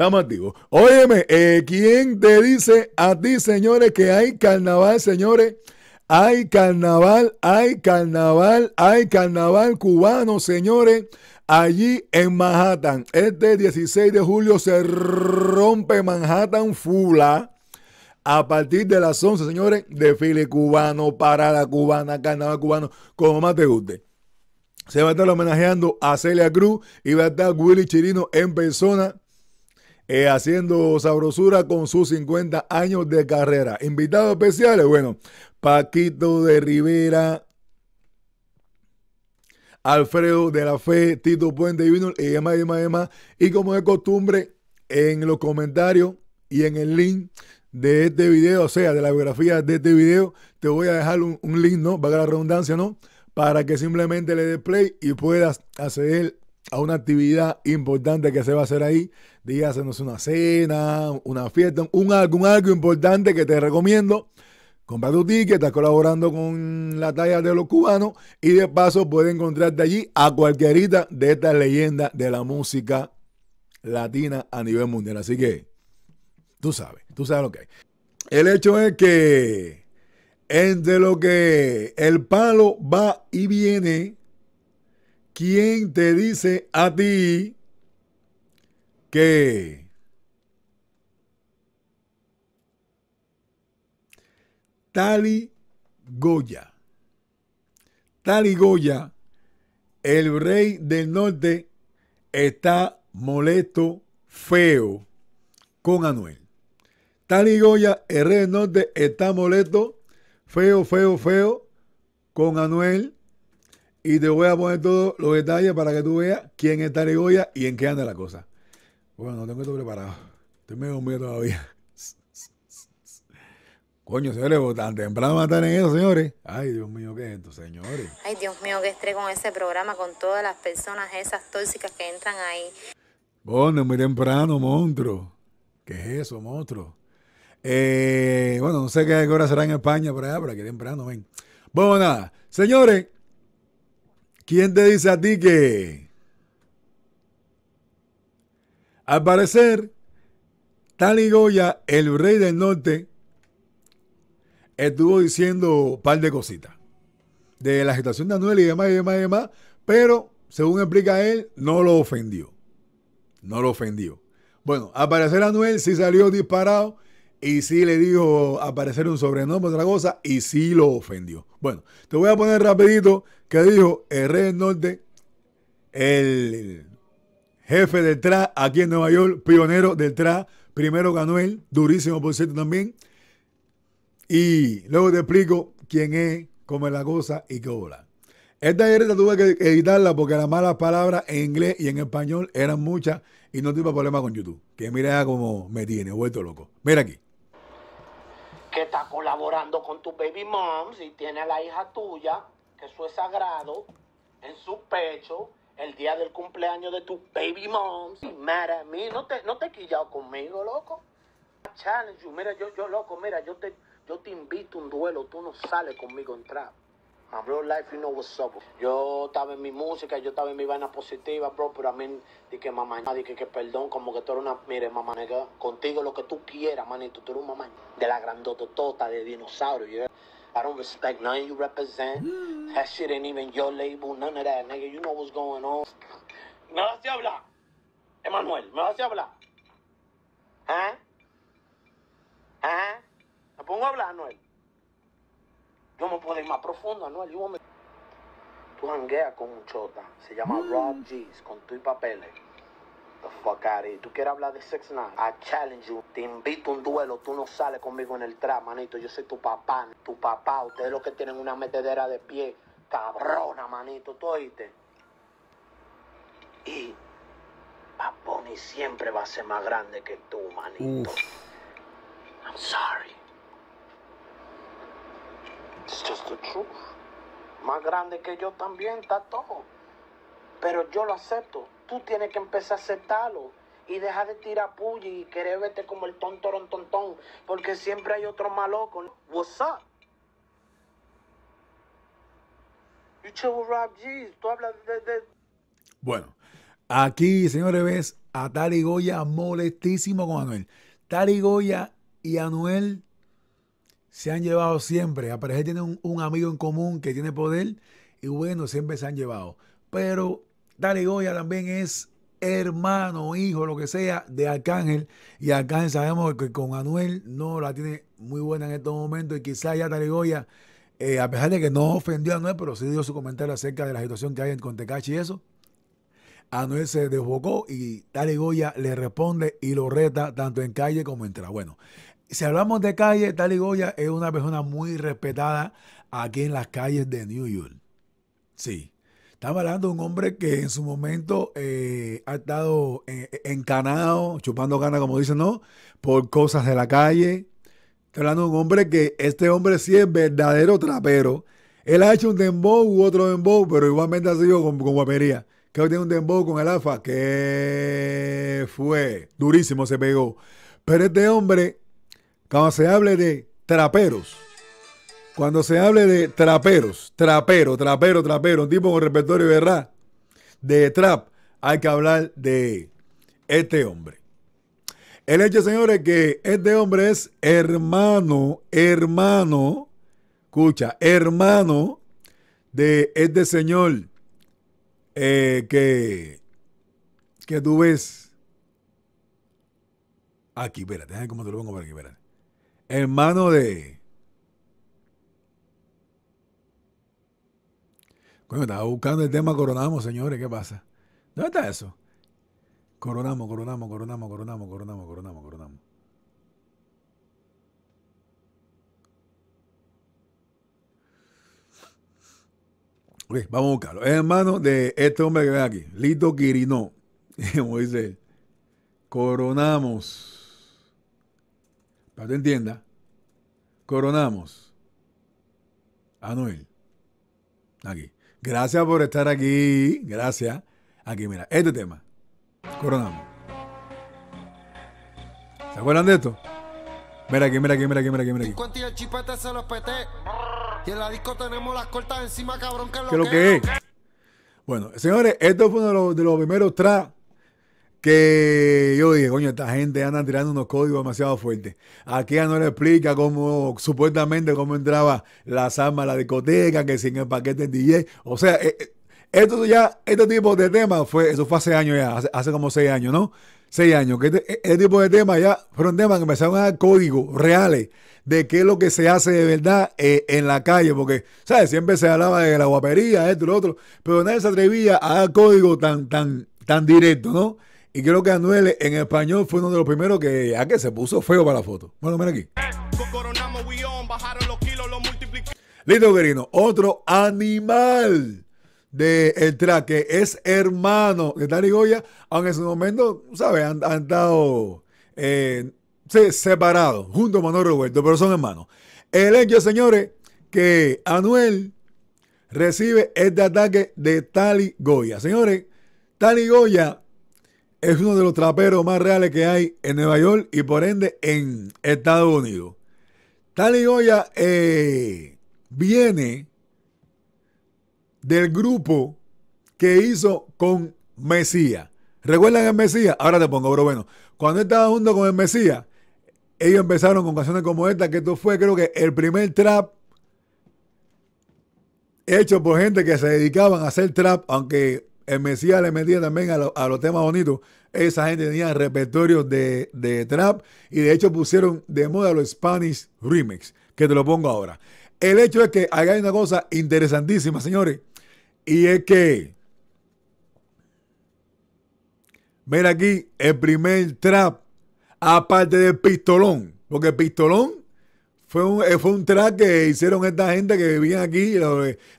Estamos más digo. Óyeme, eh, ¿quién te dice a ti, señores, que hay carnaval, señores? Hay carnaval, hay carnaval, hay carnaval cubano, señores. Allí en Manhattan, este 16 de julio se rompe Manhattan Fula. ¿ah? A partir de las 11, señores, desfile cubano, parada cubana, carnaval cubano, como más te guste. Se va a estar homenajeando a Celia Cruz y va a estar Willy Chirino en persona eh, haciendo sabrosura con sus 50 años de carrera. Invitados especiales, bueno, Paquito de Rivera, Alfredo de la Fe, Tito Puente Divino y demás, y demás, y demás. Y como de costumbre, en los comentarios y en el link de este video, o sea, de la biografía de este video, te voy a dejar un, link, ¿no? Para la redundancia, ¿no? Para que simplemente le des play y puedas acceder a una actividad importante que se va a hacer ahí. nos una cena, una fiesta, un algo, un algo importante que te recomiendo. Compra tu ticket, estás colaborando con la talla de los cubanos y de paso puedes encontrarte allí a cualquierita de estas leyendas de la música latina a nivel mundial. Así que tú sabes, tú sabes lo que hay. El hecho es que entre lo que el palo va y viene, ¿Quién te dice a ti que Tali Goya, Tali Goya, el rey del norte, está molesto, feo con Anuel? Tali Goya, el rey del norte, está molesto, feo, feo, feo con Anuel y te voy a poner todos los detalles para que tú veas quién es Tarigoya y en qué anda la cosa. Bueno, no tengo esto preparado. Estoy medio miedo todavía. Coño, señores, pues, tan temprano a estar en eso, señores. Ay, Dios mío, ¿qué es esto, señores? Ay, Dios mío, qué estrés con ese programa, con todas las personas esas tóxicas que entran ahí. Bueno, muy temprano, monstruo. ¿Qué es eso, monstruo? Eh, bueno, no sé qué hora será en España por allá, pero aquí temprano, ven. Bueno, nada. Señores, ¿Quién te dice a ti que? Al parecer, Taligoya, Goya, el rey del norte, estuvo diciendo un par de cositas de la situación de Anuel y demás y demás y demás, pero según explica él, no lo ofendió. No lo ofendió. Bueno, al parecer Anuel sí salió disparado y sí le dijo aparecer un sobrenombre, otra cosa, y sí lo ofendió. Bueno, te voy a poner rapidito que dijo el rey del norte, el jefe del TRA aquí en Nueva York, pionero del TRA, primero ganó él, durísimo por cierto también. Y luego te explico quién es, cómo es la cosa y qué hola. Esta directa tuve que editarla porque las malas palabras en inglés y en español eran muchas y no tuve problema con YouTube. Que mira cómo me tiene, vuelto loco. Mira aquí que está colaborando con tu baby mom y tiene a la hija tuya, que eso es sagrado, en su pecho el día del cumpleaños de tu baby mom. y a mí, no te, no te he conmigo, loco. Challenge mira, yo, yo, loco, mira, yo te, yo te invito a un duelo, tú no sales conmigo en trap. My real life, you know what's up. Yo estaba en mi música, yo estaba en mi vaina positiva, bro, pero a mí que mamá, dije que perdón, como que tú eres una, mire, mamá, nega, contigo lo que tú quieras, manito, tú eres una mamá de la grandototota, de dinosaurio, yeah. I don't respect none you represent. Mm. That shit ain't even your label, none of that, nigga. You know what's going on. ¿Me vas a hablar? Emanuel, ¿me vas a hablar? ¿Eh? ¿Eh? ¿Me pongo a hablar, Anuel? Yo me puedo ir más profundo, ¿no? Yo me... Tú jangueas con un chota. Se llama mm. Rob G's, con tu y papeles. The fuck out of ¿Tú quieres hablar de Sex Nine? I challenge you. Te invito a un duelo. Tú no sales conmigo en el trap, manito. Yo soy tu papá. Tu papá. Ustedes los que tienen una metedera de pie. Cabrona, manito. ¿Tú oíste? Y Paponi siempre va a ser más grande que tú, manito. I'm sorry. Más grande que yo también está todo. Pero yo lo acepto. Tú tienes que empezar a aceptarlo. Y dejar de tirar puya y querer verte como el tontorón tontón. Porque siempre hay otro maloco. What's up? You chill Tú hablas de, Bueno, aquí, señores, ves a Goya molestísimo con Anuel. Goya y Anuel se han llevado siempre. A tiene un, amigo en común que tiene poder y bueno, siempre se han llevado. Pero Dale Goya también es hermano, hijo, lo que sea, de Arcángel. Y Arcángel sabemos que con Anuel no la tiene muy buena en estos momentos y quizá ya Dale Goya, eh, a pesar de que no ofendió a Anuel, pero sí dio su comentario acerca de la situación que hay en Contecachi y eso. Anuel se desbocó y Dale Goya le responde y lo reta tanto en calle como en tra. Bueno, si hablamos de calle, Tali Goya es una persona muy respetada aquí en las calles de New York. Sí. Estamos hablando de un hombre que en su momento eh, ha estado eh, encanado, chupando gana como dicen, ¿no? Por cosas de la calle. estamos hablando de un hombre que este hombre sí es verdadero trapero. Él ha hecho un dembow u otro dembow, pero igualmente ha sido con, con guapería. Que hoy tiene un dembow con el alfa que fue durísimo, se pegó. Pero este hombre cuando se hable de traperos, cuando se hable de traperos, trapero, trapero, trapero, un tipo con repertorio verdad, de trap, hay que hablar de este hombre. El hecho, señores, que este hombre es hermano, hermano, escucha, hermano de este señor eh, que, tú ves aquí, espérate, déjame cómo te lo pongo para aquí, espérate hermano de. cuando estaba buscando el tema coronamos, señores, ¿qué pasa? ¿Dónde está eso? Coronamos, coronamos, coronamos, coronamos, coronamos, coronamos, coronamos. vamos a buscarlo. Es hermano de este hombre que ven aquí, Lito Quirino, como dice Coronamos para que entienda, coronamos a Noel. Aquí. Gracias por estar aquí. Gracias. Aquí, mira, este tema. Coronamos. ¿Se acuerdan de esto? Mira aquí, mira aquí, mira aquí, mira aquí, mira aquí. el chipete se los peté. Y en la disco tenemos las cortas encima, cabrón, que lo que. Bueno, señores, esto fue uno de los, de los primeros tracks que yo dije, coño, esta gente anda tirando unos códigos demasiado fuertes. Aquí ya no le explica cómo, supuestamente, cómo entraba la armas a la discoteca, que sin el paquete del DJ. O sea, eh, eh, esto ya, este tipo de temas fue, eso fue hace años ya, hace, como seis años, ¿no? Seis años, que este, este, tipo de temas ya fueron temas que empezaron a dar códigos reales de qué es lo que se hace de verdad eh, en la calle, porque, ¿sabes? Siempre se hablaba de la guapería, esto y lo otro, pero nadie se atrevía a dar códigos tan, tan, tan directos, ¿no? Y creo que Anuel en español fue uno de los primeros que a que se puso feo para la foto. Bueno, mira aquí. Listo, querido. Otro animal de el track que es hermano de Tali Goya, aunque en su momento, ¿sabes? Han, estado eh, separados junto a Manuel Roberto, pero son hermanos. El hecho, señores, que Anuel recibe este ataque de Tali Goya. Señores, Tali Goya es uno de los traperos más reales que hay en Nueva York y por ende en Estados Unidos. Tali Goya eh, viene del grupo que hizo con Mesías. ¿Recuerdan el Mesías? Ahora te pongo, pero Bueno, cuando estaba junto con el Mesías, ellos empezaron con canciones como esta, que esto fue creo que el primer trap hecho por gente que se dedicaban a hacer trap, aunque el Mesías le metía también a, los temas bonitos. Esa gente tenía repertorios de, trap y de hecho pusieron de moda los Spanish Remix, que te lo pongo ahora. El hecho es que hay una cosa interesantísima, señores, y es que, mira aquí, el primer trap, aparte del pistolón, porque el pistolón fue un, eh, fue un track que hicieron esta gente que vivían aquí,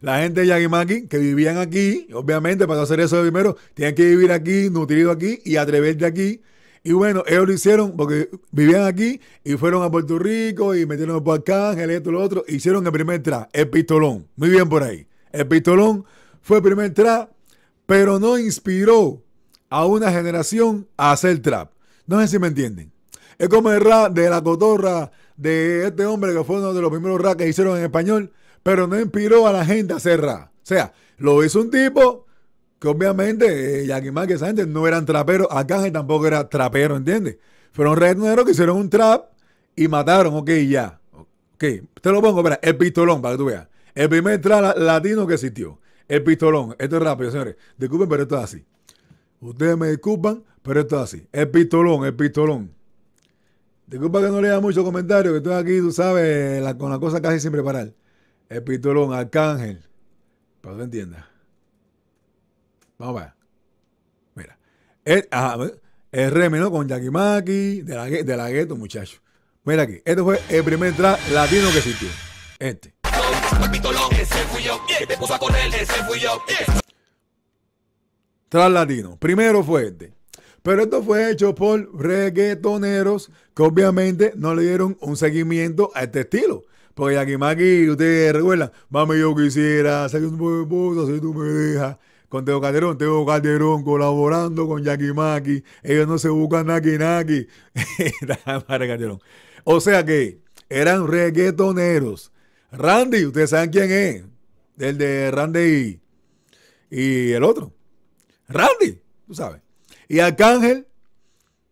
la, gente de Yagimaki, que vivían aquí, obviamente, para hacer eso de primero, tenían que vivir aquí, nutrido aquí y de aquí. Y bueno, ellos lo hicieron porque vivían aquí y fueron a Puerto Rico y metieron el el esto, lo otro. Hicieron el primer track, el pistolón. Muy bien por ahí. El pistolón fue el primer track. pero no inspiró a una generación a hacer trap. No sé si me entienden. Es como el rap de la cotorra de este hombre que fue uno de los primeros rap que hicieron en español, pero no inspiró a la gente a hacer rap. O sea, lo hizo un tipo que obviamente, eh, ya que más que esa gente no eran traperos, Arcángel tampoco era trapero, ¿entiendes? Fueron nuevos que hicieron un trap y mataron, ok, ya. Ok, te lo pongo, espera, el pistolón, para que tú veas. El primer trap latino que existió. El pistolón. Esto es rápido, señores. Disculpen, pero esto es así. Ustedes me disculpan, pero esto es así. El pistolón, el pistolón. Disculpa que no lea mucho comentario, que estoy aquí, tú sabes, con la cosa casi sin preparar. El Pistolón, Arcángel. Para que entienda. entiendas. Vamos a ver, Mira. El, ajá, ¿no? Con Jackie de de la gueto, muchacho. Mira aquí. Este fue el primer trap latino que existió. Este. Tras latino. Primero fue este. Pero esto fue hecho por reggaetoneros que obviamente no le dieron un seguimiento a este estilo. Porque Yakimaki, ustedes recuerdan, mami, yo quisiera hacer un poco si tú me dejas. Con Teo Calderón, Teo Calderón colaborando con Yakimaki. Ellos no se buscan naki naki. Calderón. O sea que eran reggaetoneros. Randy, ustedes saben quién es. El de Randy y el otro. Randy, tú sabes. Y Arcángel,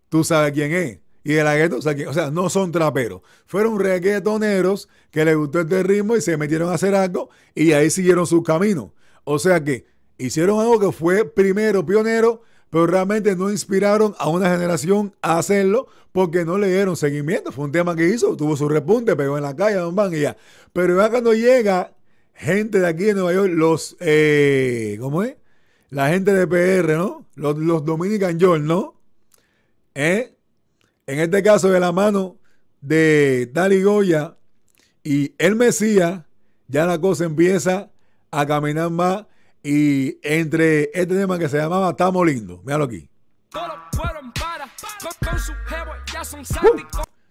tú sabes quién es. Y el agueto, o sea, no son traperos. Fueron reggaetoneros que les gustó este ritmo y se metieron a hacer algo y ahí siguieron su camino. O sea que hicieron algo que fue primero pionero, pero realmente no inspiraron a una generación a hacerlo porque no le dieron seguimiento. Fue un tema que hizo, tuvo su repunte, pegó en la calle, don Van y ya. Pero ya cuando llega gente de aquí de Nueva York, los, eh, ¿cómo es? la gente de PR, ¿no? Los, dominicanos, Dominican ¿no? ¿Eh? En este caso de la mano de Dali Goya y el Mesías, ya la cosa empieza a caminar más. Y entre este tema que se llamaba Estamos Lindo. míralo aquí.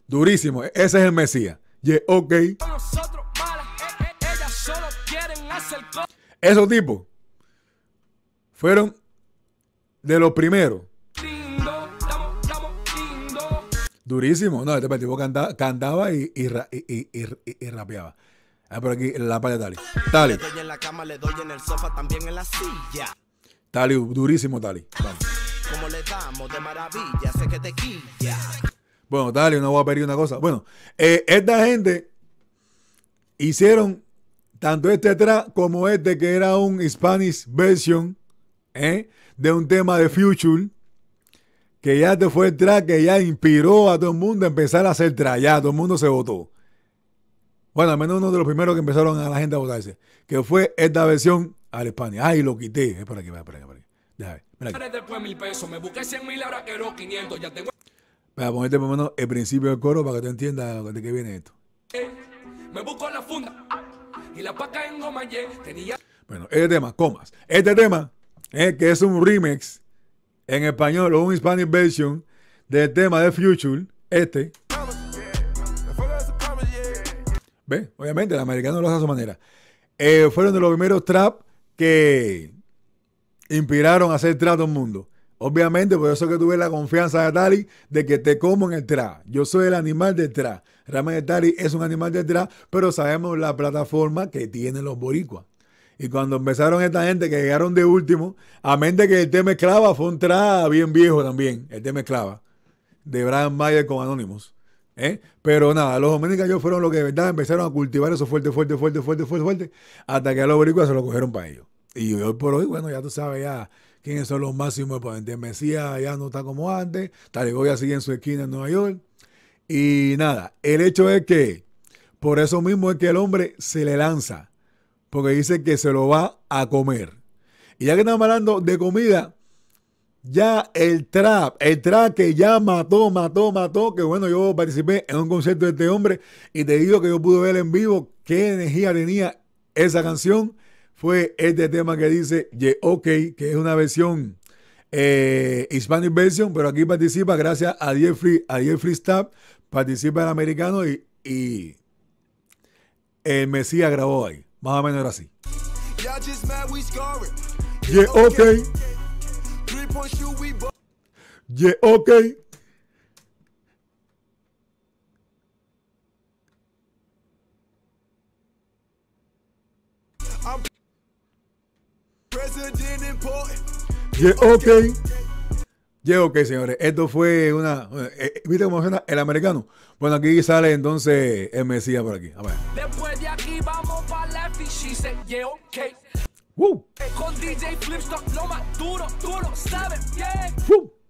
durísimo, ese es el Mesías. Yeah, ok. E, e, Eso tipo fueron de los primeros. Durísimo. No, este partido cantaba y, rapeaba. Ah, por aquí la pala de Tali. Tali. en la cama, le en el también en la silla. Tali, durísimo Tali. Bueno, Tali, no voy a pedir una cosa. Bueno, eh, esta gente hicieron tanto este atrás como este que era un Spanish version ¿eh? de un tema de Future que ya te fue el track que ya inspiró a todo el mundo a empezar a hacer track. Ya todo el mundo se votó. Bueno, al menos uno de los primeros que empezaron a la gente a votarse, que fue esta versión al España. Ay, lo quité. Es por aquí, para aquí, para aquí. aquí. Para ponerte por lo menos el principio del coro para que tú entiendas de qué viene esto. Me busco la funda y la paca en goma, Tenía... Bueno, este tema, comas. Este tema que es un remix en español o un Hispanic version del tema de Future, este. ¿Ve? Obviamente, el americano lo hace a su manera. Eh, fueron de los primeros trap que inspiraron a hacer trap el mundo. Obviamente, por eso que tuve la confianza de Tali, de que te como en el trap. Yo soy el animal trap rama de Tali es un animal de trap, pero sabemos la plataforma que tienen los boricuas. Y cuando empezaron esta gente que llegaron de último, a mente que el tema esclava fue un tra bien viejo también, el tema esclava, de Brian Mayer con Anonymous. ¿eh? Pero nada, los dominicanos fueron los que de verdad empezaron a cultivar eso fuerte, fuerte, fuerte, fuerte, fuerte, fuerte, hasta que a los boricuas se lo cogieron para ellos. Y hoy por hoy, bueno, ya tú sabes ya quiénes son los máximos exponentes. Mesías ya no está como antes, Tarigoya sigue en su esquina en Nueva York. Y nada, el hecho es que por eso mismo es que el hombre se le lanza porque dice que se lo va a comer. Y ya que estamos hablando de comida, ya el trap, el trap que ya mató, mató, mató, que bueno, yo participé en un concierto de este hombre y te digo que yo pude ver en vivo qué energía tenía esa canción, fue este tema que dice yeah, OK, que es una versión eh, Hispanic version, pero aquí participa gracias a Jeffrey, a Stab, participa el americano y, y el Mesías grabó ahí. Más o menos era así. Yeah, ok. Yeah, ok. Yeah, ok. Yeah, ok, señores. Esto fue una. Eh, eh, ¿Viste cómo suena el americano? Bueno, aquí sale entonces el Mesías por aquí. A ver.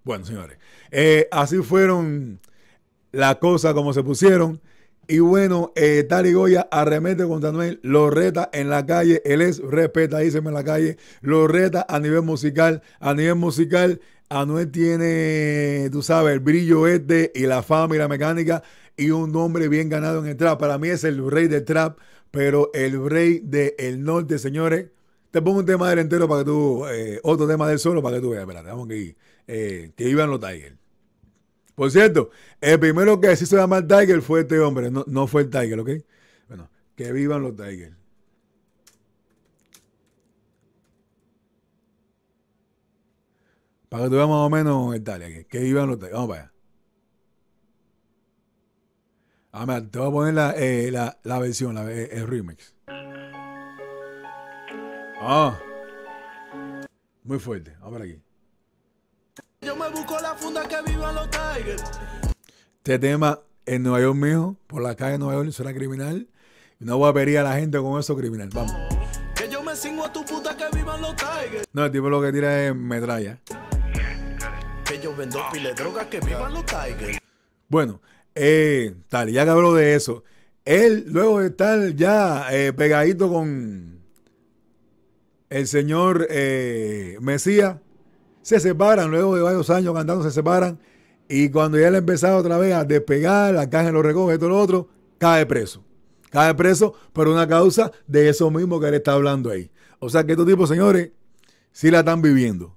Bueno, señores, eh, así fueron las cosas como se pusieron. Y bueno, eh, Tari Goya arremete contra Anuel, lo reta en la calle, él es respetadísimo en la calle, lo reta a nivel musical, a nivel musical, Anuel tiene, tú sabes, el brillo este y la fama y la mecánica y un nombre bien ganado en el trap. Para mí es el rey del trap, pero el rey del norte, señores, te pongo un tema del entero para que tú, eh, otro tema del solo para que tú veas, espérate, vamos que, eh, que vivan los Tiger. Por cierto, el primero que se hizo llamar Tiger fue este hombre, no, fue el Tiger, ¿ok? Bueno, que vivan los Tiger. Para que tú veas más o menos el Tiger, que vivan los Tiger, vamos para allá. Ah, mira, te voy a poner la, eh, la, la versión, la, eh, el remix. Ah. Muy fuerte. Ahora aquí. Yo me busco la funda que vivan los Tigers. Este tema en Nueva York, mijo, por la calle de Nueva York, suena criminal. Y no voy a pedir a la gente con eso criminal. Vamos. Que yo me cingo a tu puta que vivan los Tigers. No, el tipo lo que tira es metralla. Que yo vendo pile drogas que vivan los Tigers. Bueno, eh, tal, ya que habló de eso, él luego de estar ya eh, pegadito con el señor eh, Mesías, se separan, luego de varios años cantando, se separan, y cuando ya le empezaba otra vez a despegar, la caja lo recoge, esto, lo otro, cae preso. Cae preso por una causa de eso mismo que él está hablando ahí. O sea que estos tipos, señores, sí la están viviendo.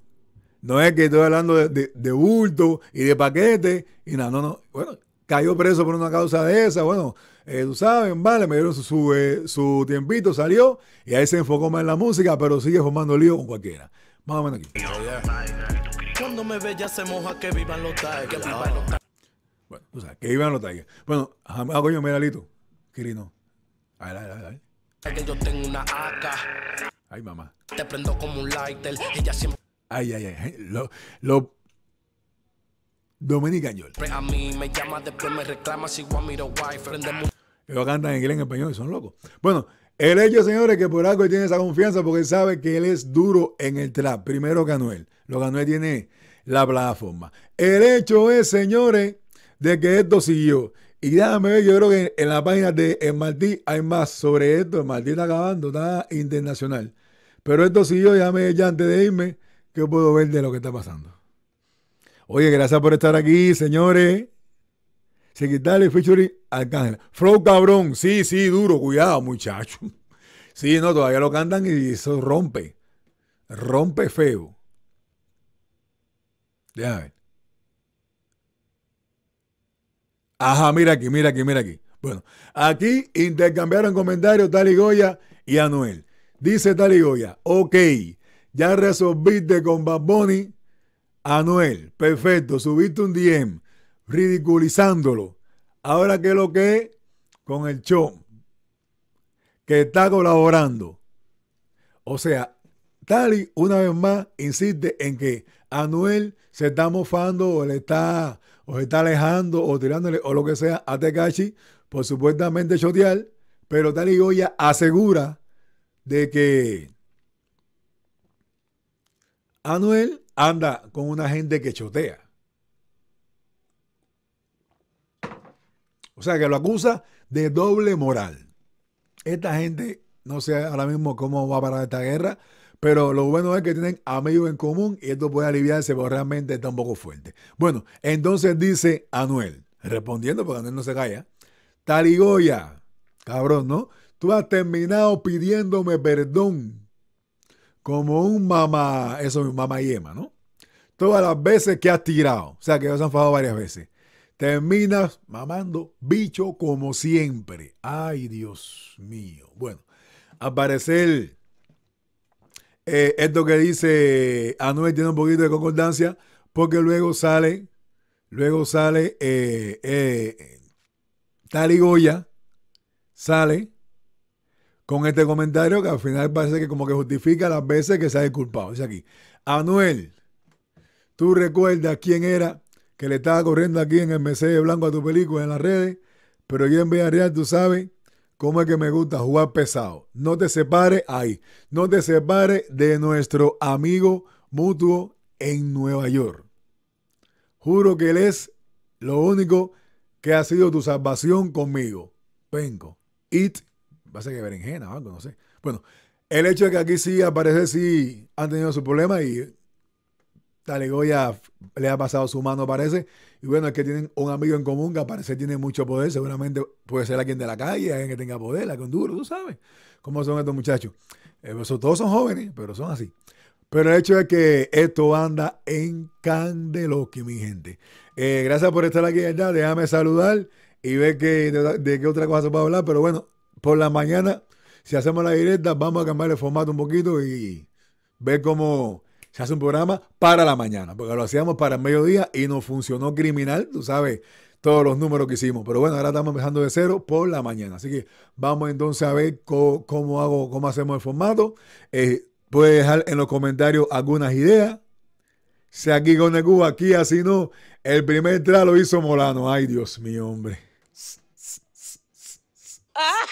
No es que estoy hablando de, de, bulto y de paquete y nada, no, no. Bueno, cayó preso por una causa de esa, bueno, eh, tú sabes, vale, me dieron su, eh, su, tiempito, salió y ahí se enfocó más en la música, pero sigue formando lío con cualquiera. Más o menos aquí. Cuando me ve ya se moja que vivan los tigres. Bueno, tú sabes, que vivan los tigres. Bueno, hago ah, coño, mira, Lito. A ver, a ver, a ver. Que yo tengo una AK. Ay, mamá. Te prendo como un lighter. Ay, ay, ay. lo Dominic Añol. A mí me llama, después me reclama, Ellos cantan en inglés, en español, y son locos. Bueno, el hecho, señores, que por algo él tiene esa confianza porque sabe que él es duro en el trap. Primero que Anuel. Lo que Anuel tiene la plataforma. El hecho es, señores, de que esto siguió. Y déjame ver, yo creo que en la página de El Martí hay más sobre esto. El Martí está acabando, está internacional. Pero esto siguió, déjame ver ya antes de irme, que puedo ver de lo que está pasando. Oye, gracias por estar aquí, señores. Secretario al Arcángel. Flow cabrón, sí, sí, duro, cuidado, muchacho. Sí, no, todavía lo cantan y eso rompe. Rompe feo. Ya ver. Ajá, mira aquí, mira aquí, mira aquí. Bueno, aquí intercambiaron comentarios Tal y Goya y Anuel. Dice Tal Goya, ok, ya resolviste con Bad Bunny Anuel, perfecto, subiste un DM ridiculizándolo. Ahora, ¿qué es lo que es? Con el show que está colaborando. O sea, Tali una vez más insiste en que Anuel se está mofando o le está, o se está alejando o tirándole o lo que sea a Tekashi por supuestamente chotear, pero Tali Goya asegura de que Anuel anda con una gente que chotea. O sea, que lo acusa de doble moral. Esta gente, no sé ahora mismo cómo va a parar esta guerra, pero lo bueno es que tienen amigos en común y esto puede aliviarse, pero realmente está un poco fuerte. Bueno, entonces dice Anuel, respondiendo porque Anuel no se calla, Taligoya, cabrón, ¿no? Tú has terminado pidiéndome perdón como un mamá, eso es mamá yema, ¿no? Todas las veces que has tirado, o sea que has enfado varias veces, terminas mamando bicho como siempre. Ay, Dios mío. Bueno, al parecer, eh, esto que dice Anuel tiene un poquito de concordancia, porque luego sale, luego sale eh, eh, goya sale con este comentario que al final parece que como que justifica las veces que se ha disculpado. Dice aquí, Anuel, ¿tú recuerdas quién era que le estaba corriendo aquí en el de Blanco a tu película en las redes? Pero yo en Villarreal, tú sabes cómo es que me gusta jugar pesado. No te separe ahí. No te separe de nuestro amigo mutuo en Nueva York. Juro que él es lo único que ha sido tu salvación conmigo. Vengo. It Va a ser que berenjena o algo, no sé. Bueno, el hecho de que aquí sí, aparece sí han tenido su problema y Talegoya le ha pasado su mano, parece. Y bueno, es que tienen un amigo en común que aparece tiene mucho poder. Seguramente puede ser alguien de la calle, alguien que tenga poder, alguien duro, tú sabes. ¿Cómo son estos muchachos? Eh, pues, todos son jóvenes, pero son así. Pero el hecho es que esto anda en candeloque, mi gente. Eh, gracias por estar aquí, ¿verdad? Déjame saludar y ver que, de, de qué otra cosa se puede hablar. Pero bueno, por la mañana, si hacemos la directa, vamos a cambiar el formato un poquito y ver cómo se hace un programa para la mañana, porque lo hacíamos para el mediodía y nos funcionó criminal, tú sabes, todos los números que hicimos. Pero bueno, ahora estamos empezando de cero por la mañana. Así que vamos entonces a ver cómo, hago, cómo hacemos el formato. Eh, puedes dejar en los comentarios algunas ideas. Si aquí con el Cuba, aquí así no. El primer tra lo hizo Molano. Ay, Dios mío, hombre. Ah.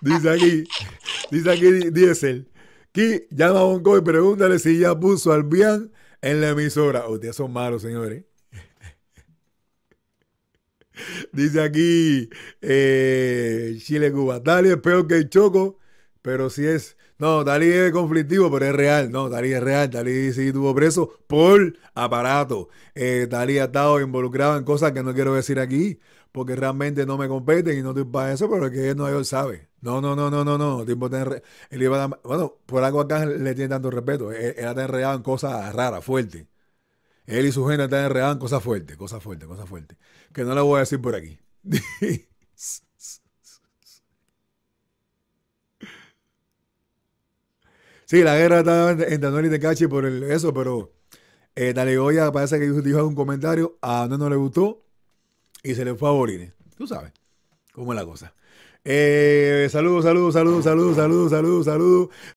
Dice aquí, dice aquí Diesel, que llama a Bonco y pregúntale si ya puso al Bian en la emisora. Oh, ustedes son malos, señores. Dice aquí eh, Chile Cuba. Dali es peor que el Choco, pero si es. No, Dali es conflictivo, pero es real. No, Dali es real. Dali sí estuvo preso por aparato. Eh, ha estado involucrado en cosas que no quiero decir aquí porque realmente no me competen y no estoy para eso, pero es que él no York sabe. No, no, no, no, no, no. Tipo bueno, por algo acá le tiene tanto respeto. E-, él, está enredado en cosas raras, fuertes. Él y su gente están enredados en cosas fuertes, cosas fuertes, cosas fuertes. Que no le voy a decir por aquí. Sí, la guerra está entre Anuel y Tecachi por eso, pero eh, parece que dijo, dijo algún comentario, a donde no le gustó, y se le fue a Tú sabes cómo es la cosa. Eh, saludos, saludos, saludos, saludos, saludos, saludos, saludos.